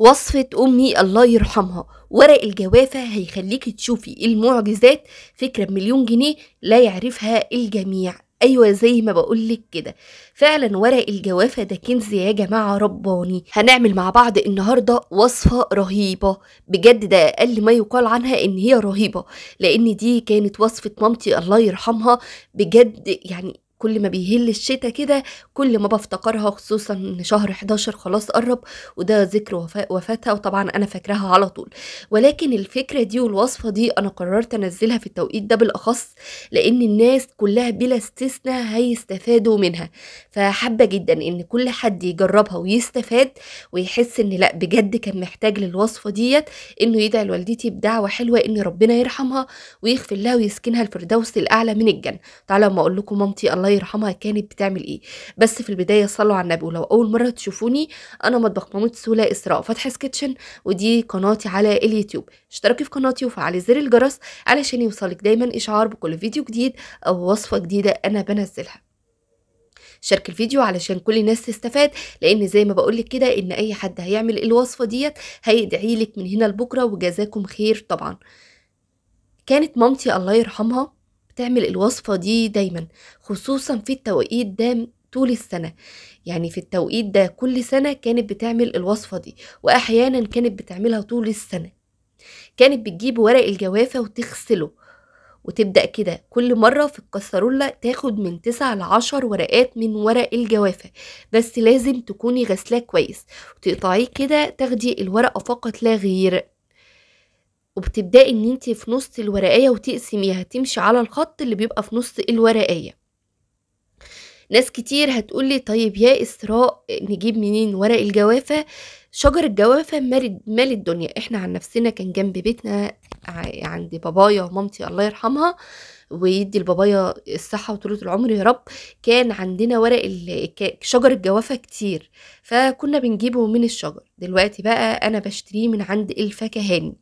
وصفة أمي الله يرحمها ورق الجوافة هيخليك تشوفي المعجزات فكرة بمليون جنيه لا يعرفها الجميع ايوه زي ما بقولك كده فعلا ورق الجوافه ده كنز يا جماعه رباني هنعمل مع بعض النهارده وصفه رهيبه بجد ده اقل ما يقال عنها ان هي رهيبه لان دي كانت وصفه مامتي الله يرحمها بجد يعني كل ما بيهل الشتا كده كل ما بفتقرها خصوصا ان شهر 11 خلاص قرب وده ذكر وفا وفاتها وطبعا انا فاكراها على طول ولكن الفكره دي والوصفه دي انا قررت انزلها في التوقيت ده بالاخص لان الناس كلها بلا استثناء هيستفادوا منها فحابه جدا ان كل حد يجربها ويستفاد ويحس ان لا بجد كان محتاج للوصفه ديت انه يدعي لوالدتي بدعوه حلوه ان ربنا يرحمها ويغفر لها ويسكنها الفردوس الاعلى من الجنه تعالوا ما اقول لكم مامتي الله الله يرحمها كانت بتعمل ايه بس في البدايه صلوا على النبي ولو اول مره تشوفوني انا مطبخ مامت سولا اسراء فتح سكيتشن ودي قناتي على اليوتيوب اشتركي في قناتي وفعلي زر الجرس علشان يوصلك دايما اشعار بكل فيديو جديد او وصفه جديده انا بنزلها شارك الفيديو علشان كل الناس تستفاد لان زي ما بقولك كده ان اي حد هيعمل الوصفه ديت هيدعيلك من هنا لبكره وجزاكم خير طبعا كانت مامتي الله يرحمها بتعمل الوصفة دي دايما خصوصا في التوقيت ده طول السنة يعني في التوقيت ده كل سنة كانت بتعمل الوصفة دي وأحيانا كانت بتعملها طول السنة كانت بتجيب ورق الجوافة وتغسله وتبدأ كده كل مرة في الكسرولة تاخد من تسعة لعشر ورقات من ورق الجوافة بس لازم تكوني غسلاه كويس وتقطعيه كده تاخدي الورقة فقط لا غير وبتبداي ان انت في نص الورقيه وتقسميها تمشي على الخط اللي بيبقى في نص الورقيه ناس كتير هتقولي طيب يا اسراء نجيب منين ورق الجوافه شجر الجوافه مال الدنيا احنا عن نفسنا كان جنب بيتنا عند بابايا ومامتي الله يرحمها ويدي لبابايا الصحة وطولة العمر يا رب كان عندنا ورق شجر الجوافة كتير فكنا بنجيبه من الشجر دلوقتي بقى أنا بشتريه من عند الفاكهاني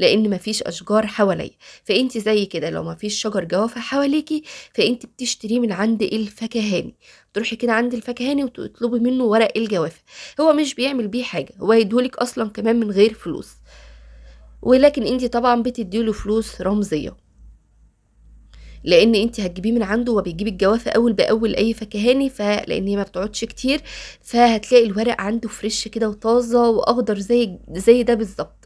لان مفيش اشجار حواليا فانت زي كده لو مفيش شجر جوافه حواليكي فانت بتشتريه من عند الفكهاني تروحي كده عند الفكهاني وتطلبي منه ورق الجوافه هو مش بيعمل بيه حاجه هو يديهولك اصلا كمان من غير فلوس ولكن انت طبعا بتديله فلوس رمزيه لان انت هتجيبيه من عنده وبيجيب الجوافه اول باول اي فكهاني فلان هي ما بتقعدش كتير فهتلاقي الورق عنده فريش كده وطازه واخضر زي زي ده بالظبط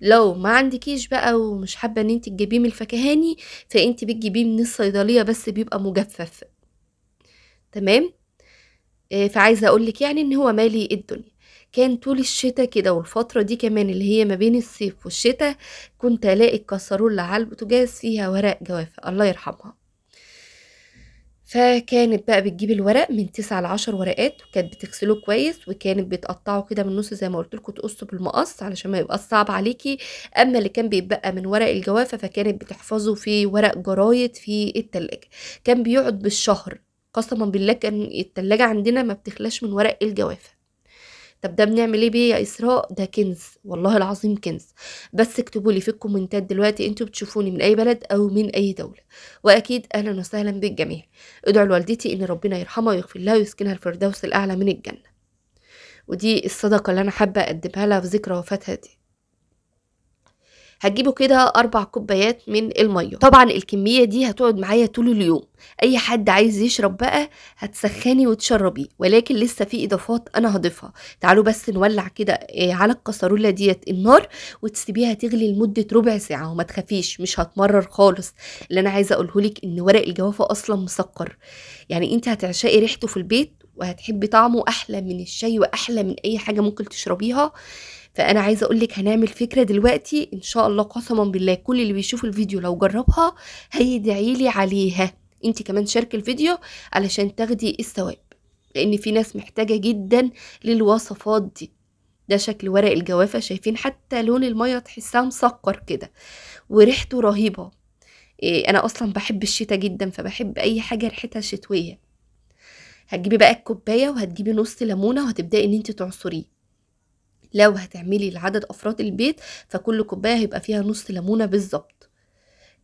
لو ما عندكيش بقى ومش حابه ان انت تجيبيه من الفكهاني فانت بتجيبيه من الصيدليه بس بيبقى مجفف تمام آه، فعايزه اقول لك يعني ان هو مالي الدنيا كان طول الشتاء كده والفترة دي كمان اللي هي ما بين الصيف والشتاء كنت ألاقي الكسرول على البوتاجاز فيها ورق جوافة الله يرحمها فكانت بقى بتجيب الورق من تسعة ل 10 ورقات وكانت بتغسله كويس وكانت بتقطعه كده من النص زي ما قلت لكم تقصه بالمقص علشان ما يبقى صعب عليكي اما اللي كان بيتبقى من ورق الجوافه فكانت بتحفظه في ورق جرايد في التلاجة كان بيقعد بالشهر قسما بالله كان التلاجة عندنا ما بتخلاش من ورق الجوافه طب ده بنعمل ايه بيه يا اسراء ده كنز والله العظيم كنز بس اكتبوا لي في الكومنتات دلوقتي انتوا بتشوفوني من اي بلد او من اي دوله واكيد اهلا وسهلا بالجميع ادعوا لوالدتي ان ربنا يرحمها ويغفر لها ويسكنها الفردوس الاعلى من الجنه ودي الصدقه اللي انا حابه اقدمها لها في ذكرى وفاتها دي هتجيبه كده أربع كوبايات من المية طبعا الكمية دي هتقعد معايا طول اليوم أي حد عايز يشرب بقى هتسخني وتشربيه ولكن لسه في إضافات أنا هضيفها تعالوا بس نولع كده آه، على الكسرولة ديت النار وتسيبيها تغلي لمدة ربع ساعة وما تخافيش مش هتمرر خالص اللي أنا عايزة أقولهولك إن ورق الجوافة أصلا مسكر يعني أنت هتعشقي ريحته في البيت وهتحبي طعمه احلى من الشاي واحلى من اي حاجه ممكن تشربيها فانا عايزه اقول لك هنعمل فكره دلوقتي ان شاء الله قسما بالله كل اللي بيشوف الفيديو لو جربها هيدعي لي عليها انت كمان شاركي الفيديو علشان تاخدي الثواب لان في ناس محتاجه جدا للوصفات دي ده شكل ورق الجوافة شايفين حتى لون المية تحسها مسكر كده وريحته رهيبة إيه أنا أصلا بحب الشتاء جدا فبحب أي حاجة ريحتها شتوية هتجيبي بقى الكوباية وهتجيبي نص ليمونة وهتبدأي إن انت تعصريه لو هتعملي لعدد افراد البيت فكل كوبايه هيبقى فيها نص ليمونه بالظبط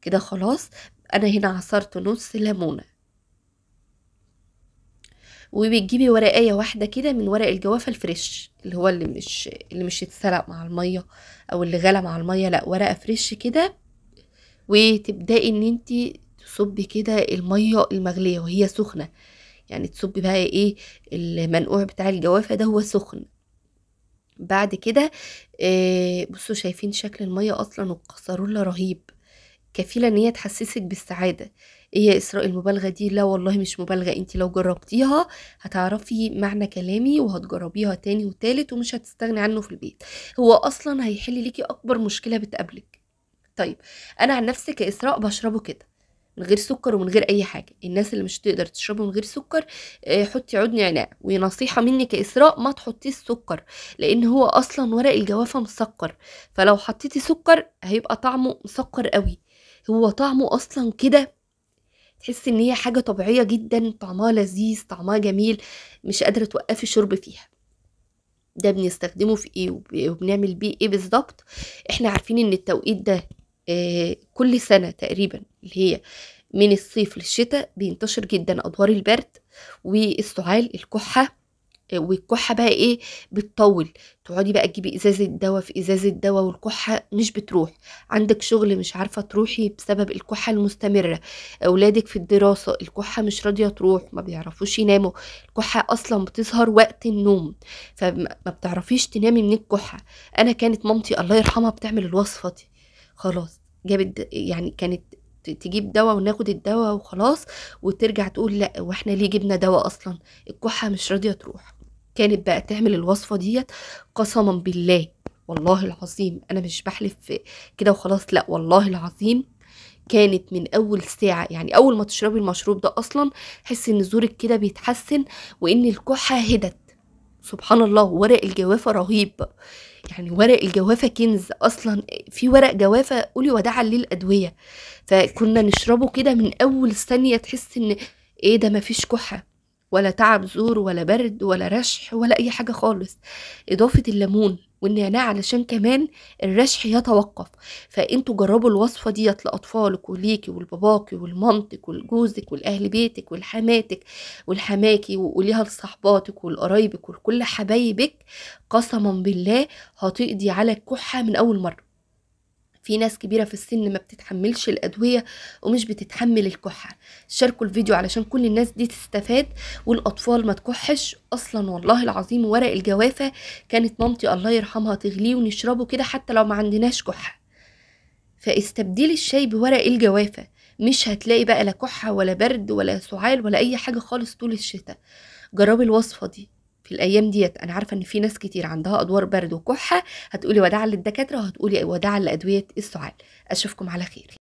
كده خلاص انا هنا عصرت نص ليمونه وبتجيبي ورقايه واحده كده من ورق الجوافه الفريش اللي هو اللي مش اللي مش اتسلق مع الميه او اللي غلى مع الميه لا ورقه فريش كده وتبداي ان انت تصبي كده الميه المغليه وهي سخنه يعني تصبي بقى ايه المنقوع بتاع الجوافه ده هو سخن بعد كده آه، بصوا شايفين شكل المية أصلا والقصرولة رهيب كفيلة ان هي تحسسك بالسعادة ايه يا اسراء المبالغة دي لا والله مش مبالغة انت لو جربتيها هتعرفي معنى كلامي وهتجربيها تاني وتالت ومش هتستغني عنه في البيت هو اصلا هيحل ليكي اكبر مشكلة بتقابلك طيب انا عن نفسي كاسراء بشربه كده من غير سكر ومن غير اي حاجه الناس اللي مش تقدر تشربه من غير سكر آه، حطي عود عناء ونصيحه مني كاسراء ما تحطيش السكر لان هو اصلا ورق الجوافه مسكر فلو حطيتي سكر هيبقى طعمه مسكر قوي هو طعمه اصلا كده تحسي ان هي حاجه طبيعيه جدا طعمها لذيذ طعمها جميل مش قادره توقفي شرب فيها ده بنستخدمه في ايه وبنعمل بيه ايه بالظبط احنا عارفين ان التوقيت ده آه، كل سنة تقريبا اللي هي من الصيف للشتاء بينتشر جدا أدوار البرد والسعال الكحة آه، والكحة بقى ايه بتطول تقعدي بقى تجيبي ازازة دواء في ازازة دواء والكحة مش بتروح عندك شغل مش عارفة تروحي بسبب الكحة المستمرة اولادك في الدراسة الكحة مش راضية تروح ما بيعرفوش يناموا الكحة اصلا بتظهر وقت النوم فما بتعرفيش تنامي من الكحة انا كانت مامتي الله يرحمها بتعمل الوصفة دي خلاص جابت يعني كانت تجيب دواء وناخد الدواء وخلاص وترجع تقول لا واحنا ليه جبنا دواء اصلا الكحه مش راضيه تروح كانت بقى تعمل الوصفه ديت قسما بالله والله العظيم انا مش بحلف كده وخلاص لا والله العظيم كانت من اول ساعه يعني اول ما تشربي المشروب ده اصلا حسي ان زورك كده بيتحسن وان الكحه هدت سبحان الله ورق الجوافه رهيب يعني ورق الجوافة كنز أصلا في ورق جوافة قولي وداعا للادويه فكنا نشربه كده من أول ثانية تحس إن إيه ده مفيش كحة ولا تعب زور ولا برد ولا رشح ولا أي حاجة خالص إضافة الليمون والنعناع علشان كمان الرشح يتوقف فانتوا جربوا الوصفه ديت لاطفالك وليكي ولباباكي ولمامتك ولجوزك ولاهل بيتك ولحماتك والحماكي وقوليها لصحباتك ولقرايبك ولكل حبايبك قسما بالله هتقضي على الكحه من اول مره في ناس كبيره في السن ما بتتحملش الادويه ومش بتتحمل الكحه شاركوا الفيديو علشان كل الناس دي تستفاد والاطفال ما تكحش اصلا والله العظيم ورق الجوافه كانت مامتي الله يرحمها تغليه ونشربه كده حتى لو ما عندناش كحه فاستبديل الشاي بورق الجوافه مش هتلاقي بقى لا كحه ولا برد ولا سعال ولا اي حاجه خالص طول الشتاء جربي الوصفه دي في الايام ديت انا عارفه ان في ناس كتير عندها ادوار برد وكحه هتقولي وداعا للدكاتره وهتقولي وداعا لادويه السعال اشوفكم على خير